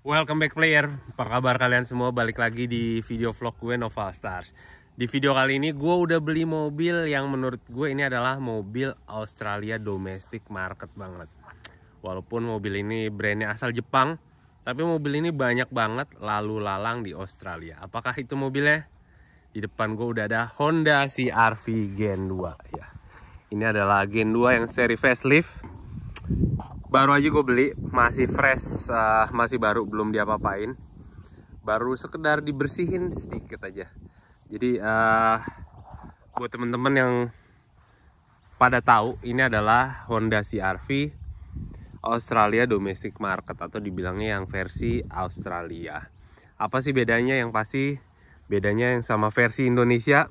Welcome back player, apa kabar kalian semua? Balik lagi di video vlog gue Nova Stars Di video kali ini gue udah beli mobil yang menurut gue ini adalah mobil Australia domestic market banget Walaupun mobil ini brandnya asal Jepang Tapi mobil ini banyak banget lalu lalang di Australia Apakah itu mobilnya? Di depan gue udah ada Honda CR-V Gen 2 ya. Ini adalah Gen 2 yang seri facelift baru aja gue beli masih fresh uh, masih baru belum diapa-apain baru sekedar dibersihin sedikit aja jadi uh, buat temen-temen yang pada tahu ini adalah Honda CRV Australia domestic market atau dibilangnya yang versi Australia apa sih bedanya yang pasti bedanya yang sama versi Indonesia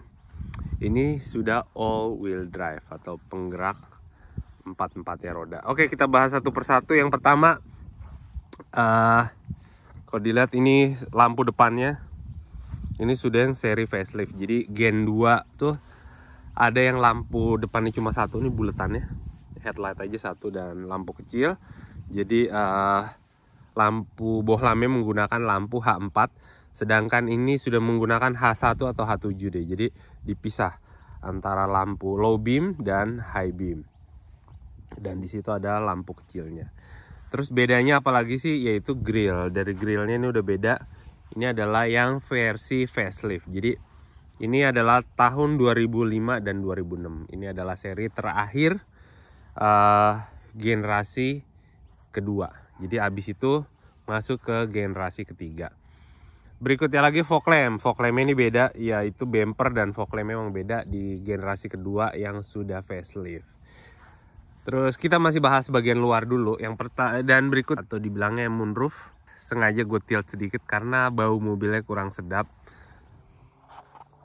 ini sudah all wheel drive atau penggerak empat empatnya roda oke kita bahas satu persatu yang pertama uh, kalau dilihat ini lampu depannya ini sudah yang seri facelift jadi gen 2 tuh ada yang lampu depannya cuma satu ini bulatannya headlight aja satu dan lampu kecil jadi uh, lampu bohlamnya menggunakan lampu H4 sedangkan ini sudah menggunakan H1 atau H7 deh jadi dipisah antara lampu low beam dan high beam dan di situ ada lampu kecilnya terus bedanya apalagi sih yaitu grill dari grillnya ini udah beda ini adalah yang versi facelift jadi ini adalah tahun 2005 dan 2006 ini adalah seri terakhir uh, generasi kedua jadi abis itu masuk ke generasi ketiga Berikutnya lagi fog lamp. Fog lamp ini beda, yaitu bumper dan fog lamp memang beda di generasi kedua yang sudah facelift. Terus kita masih bahas bagian luar dulu. Yang pertama dan berikut atau dibilangnya moonroof. Sengaja gue tilt sedikit karena bau mobilnya kurang sedap.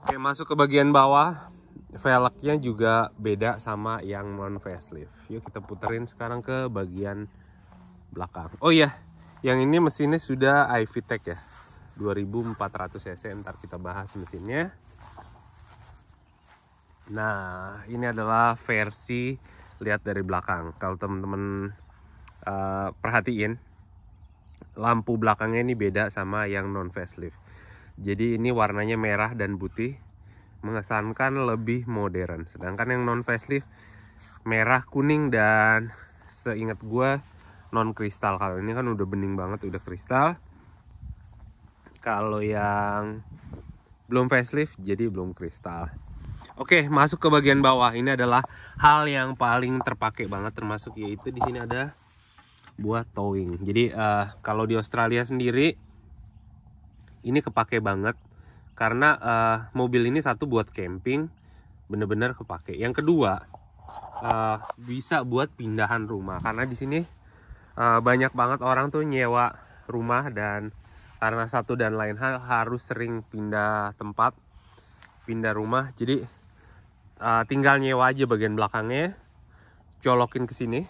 Oke, masuk ke bagian bawah. Velgnya juga beda sama yang non facelift. Yuk kita puterin sekarang ke bagian belakang. Oh iya, yang ini mesinnya sudah iVTEC ya. 2400 cc ntar kita bahas mesinnya. Nah, ini adalah versi lihat dari belakang kalau teman-teman uh, eh, perhatiin lampu belakangnya ini beda sama yang non facelift jadi ini warnanya merah dan putih mengesankan lebih modern sedangkan yang non facelift merah kuning dan seingat gue non kristal kalau ini kan udah bening banget udah kristal kalau yang belum facelift jadi belum kristal Oke, masuk ke bagian bawah. Ini adalah hal yang paling terpakai banget termasuk yaitu di sini ada buat towing. Jadi uh, kalau di Australia sendiri ini kepake banget karena uh, mobil ini satu buat camping, bener-bener kepake. Yang kedua uh, bisa buat pindahan rumah karena di sini uh, banyak banget orang tuh nyewa rumah dan karena satu dan lain hal harus sering pindah tempat, pindah rumah. Jadi uh, tinggal nyewa aja bagian belakangnya colokin ke sini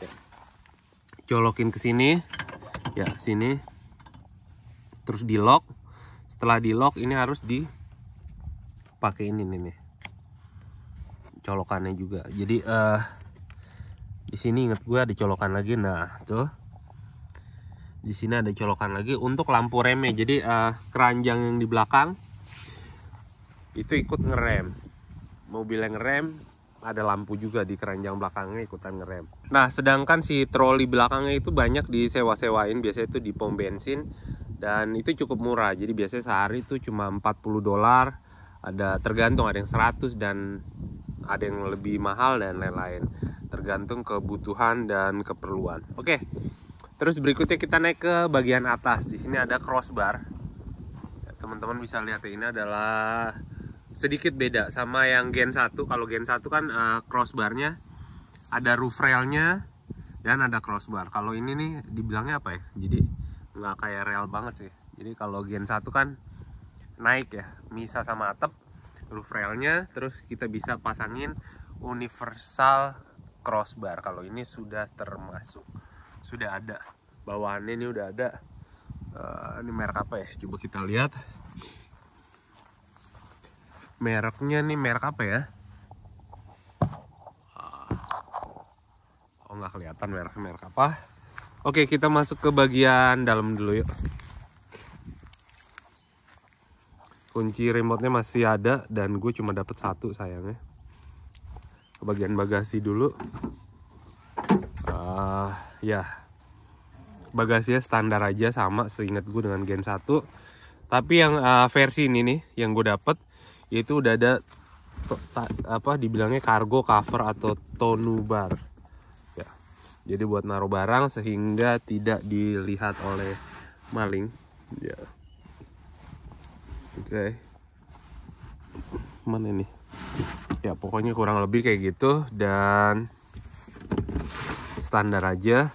ya. colokin ke sini ya sini terus di lock setelah di lock ini harus di pakai ini nih, nih colokannya juga jadi uh, di sini inget gue ada colokan lagi nah tuh di sini ada colokan lagi untuk lampu remnya jadi uh, keranjang yang di belakang itu ikut ngerem mobil yang ngerem ada lampu juga di keranjang belakangnya ikutan ngerem. Nah, sedangkan si troli belakangnya itu banyak disewa-sewain, biasanya itu di pom bensin dan itu cukup murah. Jadi biasanya sehari itu cuma 40 dolar, ada tergantung ada yang 100 dan ada yang lebih mahal dan lain-lain. Tergantung kebutuhan dan keperluan. Oke. Terus berikutnya kita naik ke bagian atas. Di sini ada crossbar. Teman-teman bisa lihat ini adalah sedikit beda sama yang Gen 1. Kalau Gen 1 kan uh, eh, crossbarnya ada roof railnya dan ada crossbar. Kalau ini nih dibilangnya apa ya? Jadi nggak kayak real banget sih. Jadi kalau Gen 1 kan naik ya, misa sama atap, roof railnya, terus kita bisa pasangin universal crossbar. Kalau ini sudah termasuk, sudah ada bawaannya ini udah ada. Uh, ini merek apa ya? Coba kita lihat mereknya nih merek apa ya ah. oh nggak kelihatan merek merek apa oke kita masuk ke bagian dalam dulu yuk kunci remote-nya masih ada dan gue cuma dapat satu sayangnya ke bagian bagasi dulu uh, ya bagasinya standar aja sama seingat gue dengan Gen 1 tapi yang uh, versi ini nih yang gue dapet itu udah ada apa dibilangnya kargo cover atau tonubar ya jadi buat naruh barang sehingga tidak dilihat oleh maling ya oke okay. mana ini ya pokoknya kurang lebih kayak gitu dan standar aja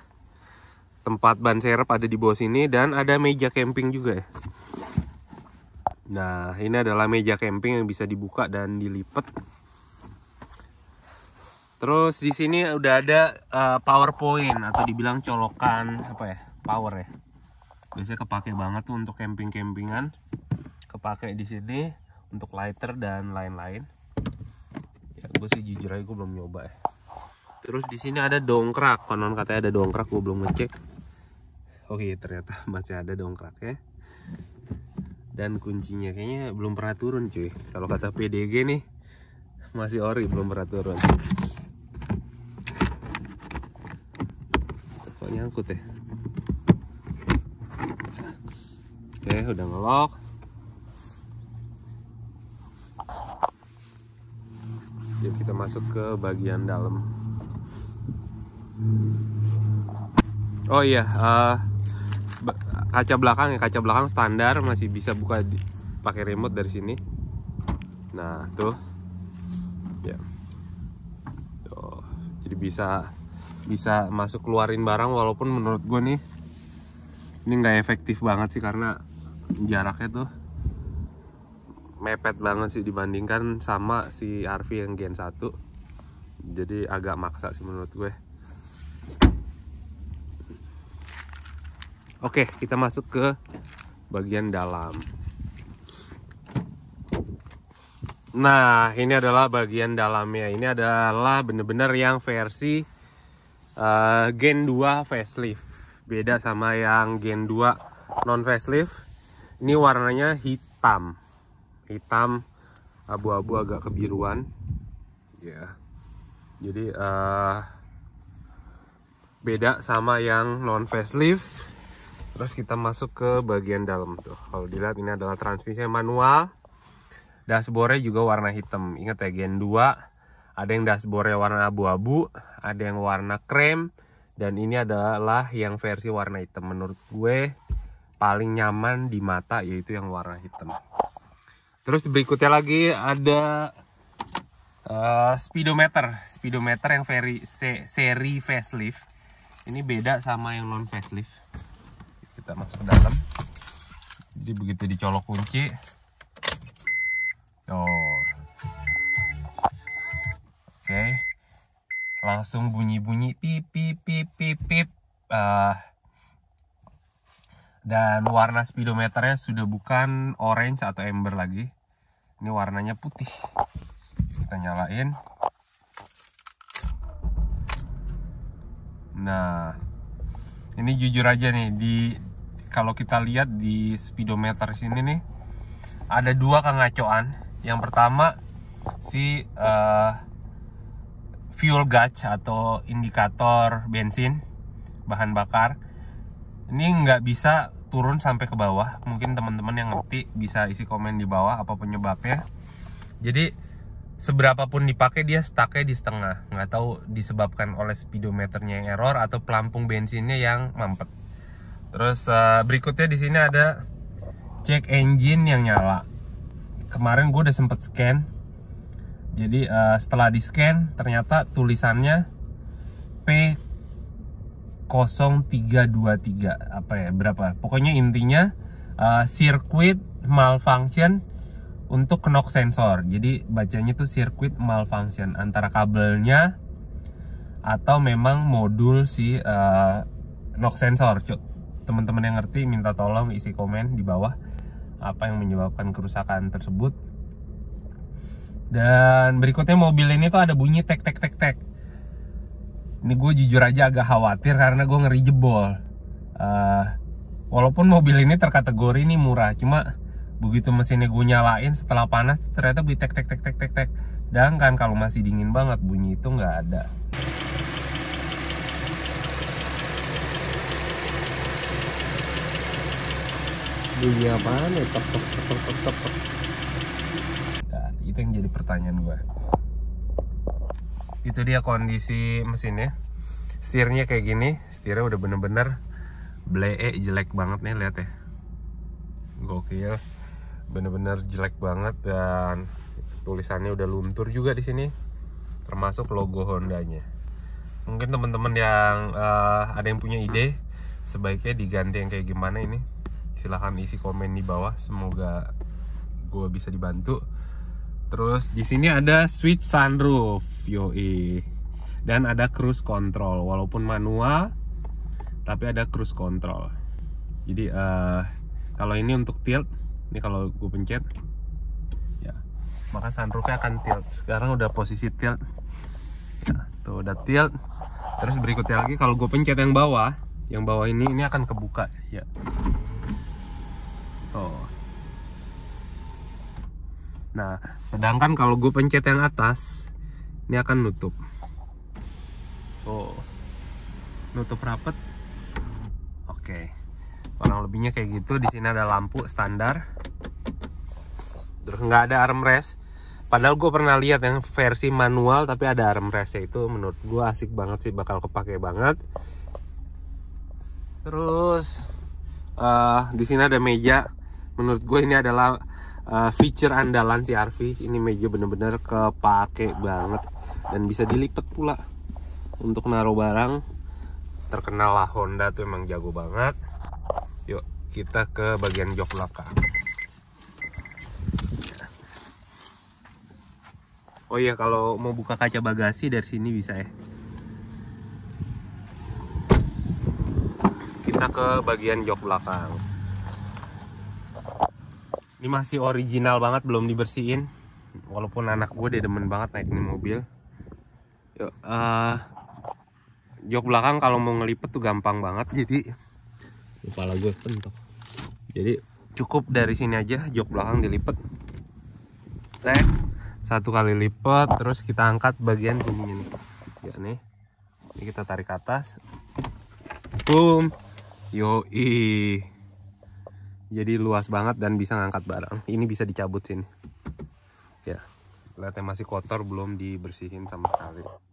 tempat ban serep ada di bawah sini dan ada meja camping juga ya Nah, ini adalah meja camping yang bisa dibuka dan dilipat. Terus di sini udah ada uh, point atau dibilang colokan apa ya? Power ya. Biasanya kepake banget tuh untuk camping-campingan. Kepake di sini untuk lighter dan lain-lain. Ya, gue sih jujur aja gue belum nyoba ya. Terus di sini ada dongkrak. Konon katanya ada dongkrak, gue belum ngecek. Oke, ternyata masih ada dongkrak ya dan kuncinya kayaknya belum pernah turun cuy kalau kata PDG nih masih ori belum pernah turun kok nyangkut ya oke udah ngelok yuk kita masuk ke bagian dalam oh iya uh, kaca belakang ya kaca belakang standar masih bisa buka di, pakai remote dari sini nah tuh ya tuh jadi bisa bisa masuk keluarin barang walaupun menurut gue nih ini nggak efektif banget sih karena jaraknya tuh mepet banget sih dibandingkan sama si RV yang Gen 1 jadi agak maksa sih menurut gue Oke, kita masuk ke bagian dalam. Nah, ini adalah bagian dalamnya. Ini adalah bener-bener yang versi uh, Gen 2 facelift. Beda sama yang Gen 2 non facelift. Ini warnanya hitam. Hitam abu-abu agak kebiruan. Ya. Yeah. Jadi uh, beda sama yang non facelift terus kita masuk ke bagian dalam tuh kalau dilihat ini adalah transmisi manual dashboardnya juga warna hitam ingat ya gen 2 ada yang dashboardnya warna abu-abu ada yang warna krem dan ini adalah yang versi warna hitam menurut gue paling nyaman di mata yaitu yang warna hitam terus berikutnya lagi ada uh, speedometer speedometer yang seri, seri facelift ini beda sama yang non facelift kita masuk ke dalam jadi begitu dicolok kunci oh oke okay. langsung bunyi-bunyi pip pip pip pip pip uh, dan warna speedometernya sudah bukan orange atau ember lagi ini warnanya putih kita nyalain nah ini jujur aja nih di kalau kita lihat di speedometer sini nih ada dua kengacoan. Yang pertama si uh, fuel gauge atau indikator bensin bahan bakar. Ini nggak bisa turun sampai ke bawah. Mungkin teman-teman yang ngerti bisa isi komen di bawah apa penyebabnya. Jadi seberapa pun dipakai dia stucknya di setengah. Nggak tahu disebabkan oleh speedometernya yang error atau pelampung bensinnya yang mampet. Terus uh, berikutnya di sini ada check engine yang nyala. Kemarin gue udah sempet scan. Jadi uh, setelah di scan ternyata tulisannya P 0323 apa ya berapa? Pokoknya intinya uh, malfunction untuk knock sensor. Jadi bacanya tuh sirkuit malfunction antara kabelnya atau memang modul si uh, knock sensor, cuk teman-teman yang ngerti minta tolong isi komen di bawah apa yang menyebabkan kerusakan tersebut dan berikutnya mobil ini tuh ada bunyi tek tek tek tek ini gue jujur aja agak khawatir karena gue ngeri jebol uh, walaupun mobil ini terkategori ini murah cuma begitu mesinnya gue nyalain setelah panas ternyata bunyi tek tek tek tek tek tek kan kalau masih dingin banget bunyi itu nggak ada bunyi apaan ya tok tok tok tok tok tok dan itu yang jadi pertanyaan gue itu dia kondisi mesinnya setirnya kayak gini setirnya udah bener-bener blee jelek banget nih lihat ya gokil bener-bener jelek banget dan tulisannya udah luntur juga di sini termasuk logo Hondanya mungkin teman-teman yang uh, ada yang punya ide sebaiknya diganti yang kayak gimana ini silahkan isi komen di bawah semoga gue bisa dibantu terus di sini ada switch sunroof yoi dan ada cruise control walaupun manual tapi ada cruise control jadi uh, kalau ini untuk tilt ini kalau gue pencet ya maka sunroofnya akan tilt sekarang udah posisi tilt ya, tuh udah tilt terus berikutnya lagi kalau gue pencet yang bawah yang bawah ini ini akan kebuka ya Oh. Nah, sedangkan kalau gue pencet yang atas, ini akan nutup. Oh. Nutup rapet. Oke. Okay. Kurang lebihnya kayak gitu. Di sini ada lampu standar. Terus nggak ada armrest. Padahal gue pernah lihat yang versi manual tapi ada armrest ya. itu menurut gue asik banget sih bakal kepake banget. Terus uh, di sini ada meja menurut gue ini adalah uh, feature andalan si RV ini meja bener-bener kepake banget dan bisa dilipat pula untuk naruh barang terkenal lah Honda tuh emang jago banget yuk kita ke bagian jok belakang Oh iya kalau mau buka kaca bagasi dari sini bisa ya. Kita ke bagian jok belakang ini masih original banget belum dibersihin walaupun anak gue dia demen banget naik ini mobil Yuk, uh, eh, jok belakang kalau mau ngelipet tuh gampang banget jadi kepala gue pentok jadi cukup dari sini aja jok belakang dilipet Tek. satu kali lipet, terus kita angkat bagian sini. ini ya nih ini kita tarik ke atas boom yo ih jadi luas banget dan bisa ngangkat barang ini bisa dicabut sini ya lihatnya masih kotor belum dibersihin sama sekali